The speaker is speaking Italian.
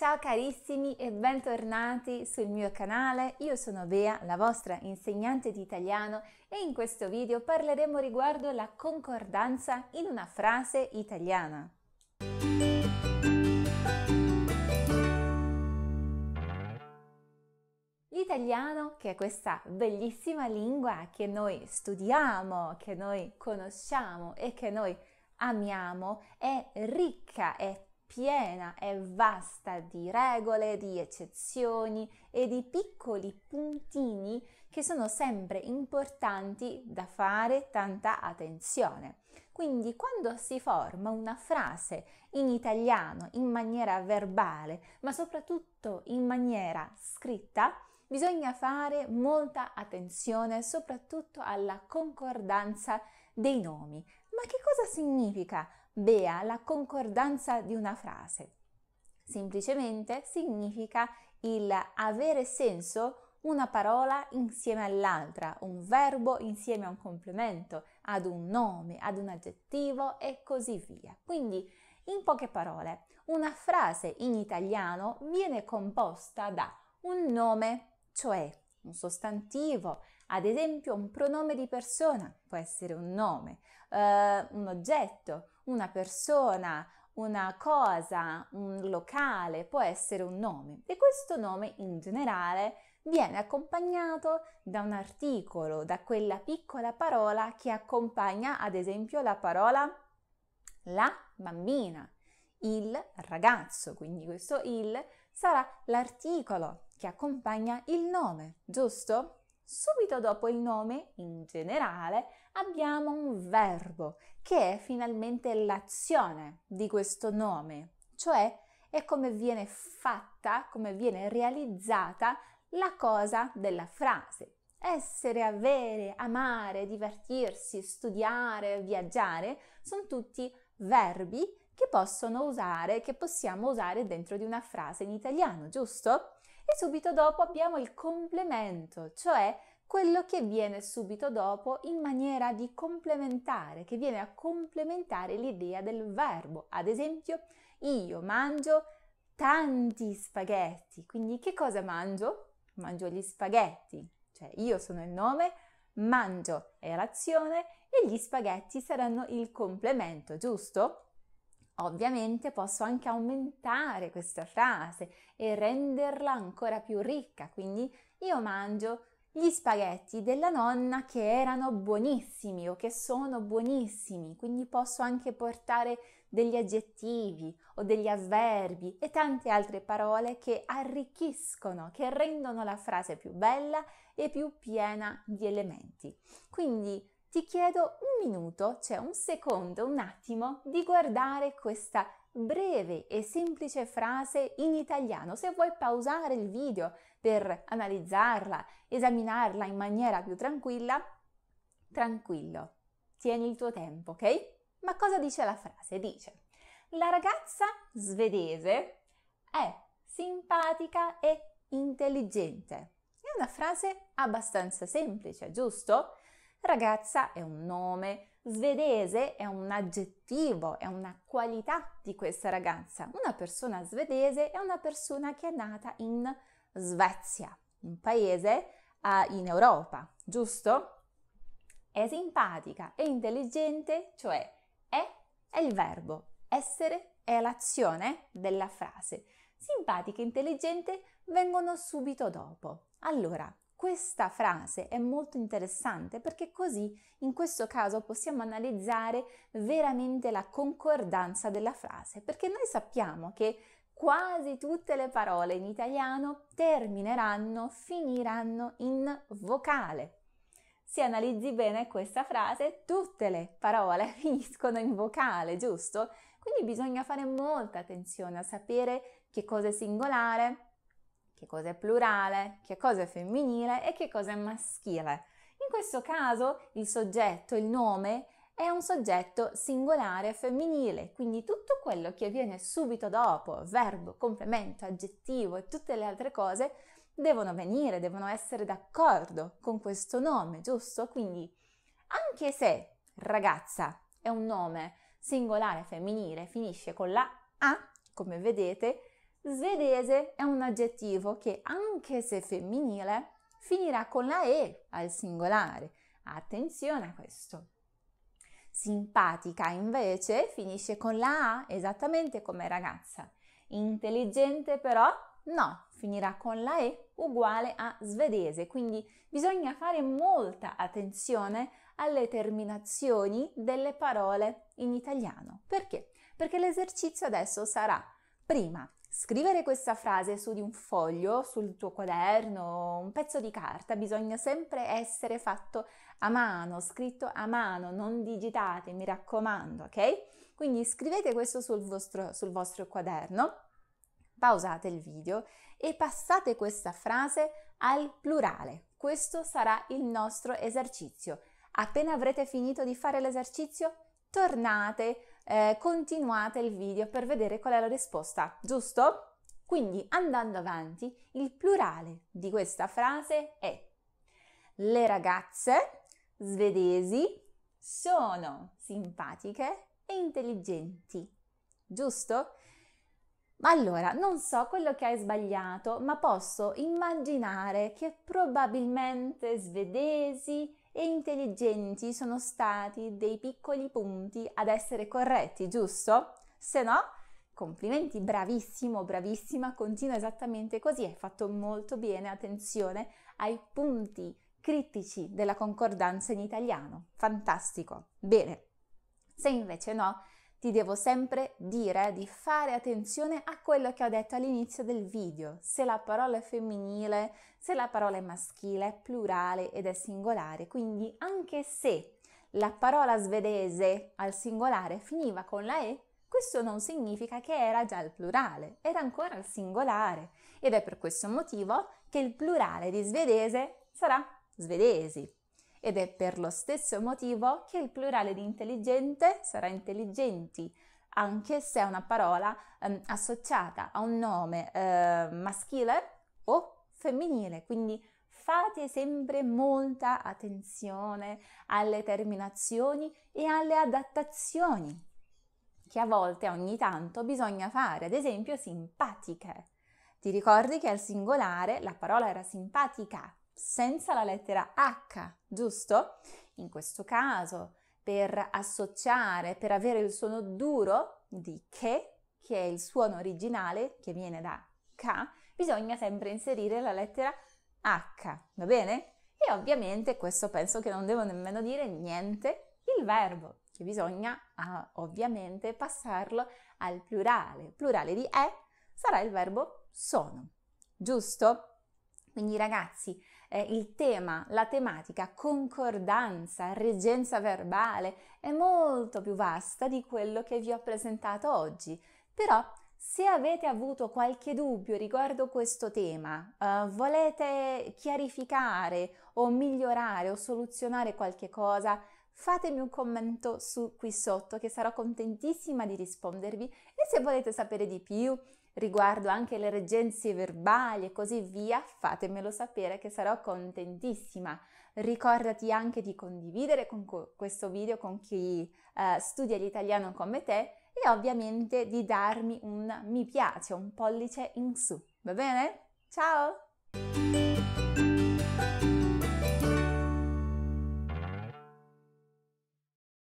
Ciao carissimi e bentornati sul mio canale, io sono Bea, la vostra insegnante di italiano e in questo video parleremo riguardo la concordanza in una frase italiana. L'italiano, che è questa bellissima lingua che noi studiamo, che noi conosciamo e che noi amiamo, è ricca, è piena e vasta di regole, di eccezioni e di piccoli puntini che sono sempre importanti da fare tanta attenzione. Quindi quando si forma una frase in italiano in maniera verbale, ma soprattutto in maniera scritta, bisogna fare molta attenzione soprattutto alla concordanza dei nomi. Ma che cosa significa bea la concordanza di una frase. Semplicemente significa il avere senso una parola insieme all'altra, un verbo insieme a un complemento, ad un nome, ad un aggettivo e così via. Quindi, in poche parole, una frase in italiano viene composta da un nome, cioè un sostantivo, ad esempio un pronome di persona può essere un nome, eh, un oggetto, una persona, una cosa, un locale, può essere un nome e questo nome in generale viene accompagnato da un articolo, da quella piccola parola che accompagna ad esempio la parola la bambina, il ragazzo, quindi questo il sarà l'articolo che accompagna il nome, giusto? Subito dopo il nome, in generale, abbiamo un verbo che è finalmente l'azione di questo nome, cioè è come viene fatta, come viene realizzata la cosa della frase. Essere, avere, amare, divertirsi, studiare, viaggiare sono tutti verbi che possono usare, che possiamo usare dentro di una frase in italiano, giusto? E subito dopo abbiamo il complemento, cioè quello che viene subito dopo in maniera di complementare, che viene a complementare l'idea del verbo. Ad esempio, io mangio tanti spaghetti. Quindi che cosa mangio? Mangio gli spaghetti, cioè io sono il nome, mangio è l'azione e gli spaghetti saranno il complemento, giusto? Ovviamente posso anche aumentare questa frase e renderla ancora più ricca, quindi io mangio gli spaghetti della nonna che erano buonissimi o che sono buonissimi, quindi posso anche portare degli aggettivi o degli avverbi e tante altre parole che arricchiscono, che rendono la frase più bella e più piena di elementi. Quindi ti chiedo un minuto, cioè un secondo, un attimo, di guardare questa breve e semplice frase in italiano. Se vuoi pausare il video per analizzarla, esaminarla in maniera più tranquilla, tranquillo, tieni il tuo tempo, ok? Ma cosa dice la frase? Dice, la ragazza svedese è simpatica e intelligente. È una frase abbastanza semplice, giusto? Ragazza è un nome, svedese è un aggettivo, è una qualità di questa ragazza. Una persona svedese è una persona che è nata in Svezia, un paese uh, in Europa, giusto? È simpatica, è intelligente, cioè è, è il verbo, essere è l'azione della frase. Simpatica e intelligente vengono subito dopo. Allora, questa frase è molto interessante perché così in questo caso possiamo analizzare veramente la concordanza della frase, perché noi sappiamo che quasi tutte le parole in italiano termineranno, finiranno in vocale. Se analizzi bene questa frase, tutte le parole finiscono in vocale, giusto? Quindi bisogna fare molta attenzione a sapere che cosa è singolare, che cosa è plurale, che cosa è femminile e che cosa è maschile. In questo caso il soggetto, il nome, è un soggetto singolare femminile, quindi tutto quello che avviene subito dopo, verbo, complemento, aggettivo e tutte le altre cose, devono venire, devono essere d'accordo con questo nome, giusto? Quindi, anche se ragazza è un nome singolare femminile, finisce con la A, come vedete, svedese è un aggettivo che, anche se femminile, finirà con la E al singolare. Attenzione a questo! Simpatica invece finisce con la A, esattamente come ragazza. Intelligente però no, finirà con la E uguale a svedese, quindi bisogna fare molta attenzione alle terminazioni delle parole in italiano. Perché? Perché l'esercizio adesso sarà prima Scrivere questa frase su di un foglio, sul tuo quaderno, un pezzo di carta, bisogna sempre essere fatto a mano, scritto a mano, non digitate, mi raccomando, ok? Quindi scrivete questo sul vostro, sul vostro quaderno pausate il video e passate questa frase al plurale. Questo sarà il nostro esercizio. Appena avrete finito di fare l'esercizio, tornate a eh, continuate il video per vedere qual è la risposta, giusto? Quindi andando avanti, il plurale di questa frase è le ragazze svedesi sono simpatiche e intelligenti, giusto? Ma allora, non so quello che hai sbagliato, ma posso immaginare che probabilmente svedesi e intelligenti sono stati dei piccoli punti ad essere corretti, giusto? Se no, complimenti, bravissimo, bravissima, continua esattamente così, hai fatto molto bene, attenzione ai punti critici della concordanza in italiano, fantastico, bene. Se invece no, ti devo sempre dire di fare attenzione a quello che ho detto all'inizio del video, se la parola è femminile, se la parola è maschile, è plurale ed è singolare, quindi anche se la parola svedese al singolare finiva con la E, questo non significa che era già il plurale, era ancora il singolare ed è per questo motivo che il plurale di svedese sarà svedesi ed è per lo stesso motivo che il plurale di intelligente sarà intelligenti, anche se è una parola ehm, associata a un nome eh, maschile o femminile, quindi fate sempre molta attenzione alle terminazioni e alle adattazioni che a volte, ogni tanto, bisogna fare, ad esempio simpatiche. Ti ricordi che al singolare la parola era simpatica, senza la lettera H, giusto? In questo caso, per associare, per avere il suono duro di che, che è il suono originale che viene da K, bisogna sempre inserire la lettera H, va bene? E ovviamente questo penso che non devo nemmeno dire niente il verbo, che bisogna ah, ovviamente passarlo al plurale. Il plurale di è sarà il verbo sono, giusto? Quindi ragazzi, eh, il tema, la tematica concordanza, reggenza verbale è molto più vasta di quello che vi ho presentato oggi. Però se avete avuto qualche dubbio riguardo questo tema, eh, volete chiarificare o migliorare o soluzionare qualche cosa, fatemi un commento su qui sotto che sarò contentissima di rispondervi e se volete sapere di più riguardo anche le reggenze verbali e così via, fatemelo sapere che sarò contentissima. Ricordati anche di condividere con co- questo video con chi uh, studia l'italiano come te e ovviamente di darmi un mi piace, un pollice in su. Va bene? Ciao!